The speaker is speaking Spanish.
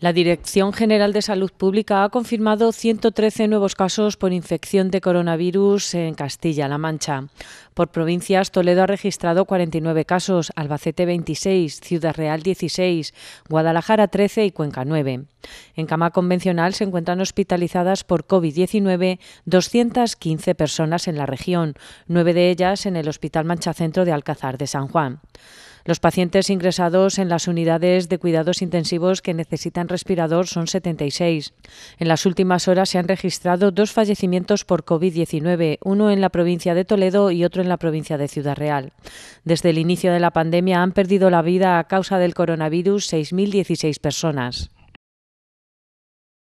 La Dirección General de Salud Pública ha confirmado 113 nuevos casos por infección de coronavirus en Castilla-La Mancha. Por provincias, Toledo ha registrado 49 casos, Albacete 26, Ciudad Real 16, Guadalajara 13 y Cuenca 9. En cama convencional se encuentran hospitalizadas por COVID-19 215 personas en la región, nueve de ellas en el Hospital Mancha Centro de Alcázar de San Juan. Los pacientes ingresados en las unidades de cuidados intensivos que necesitan respirador son 76. En las últimas horas se han registrado dos fallecimientos por COVID-19, uno en la provincia de Toledo y otro en la provincia de Ciudad Real. Desde el inicio de la pandemia han perdido la vida a causa del coronavirus 6.016 personas.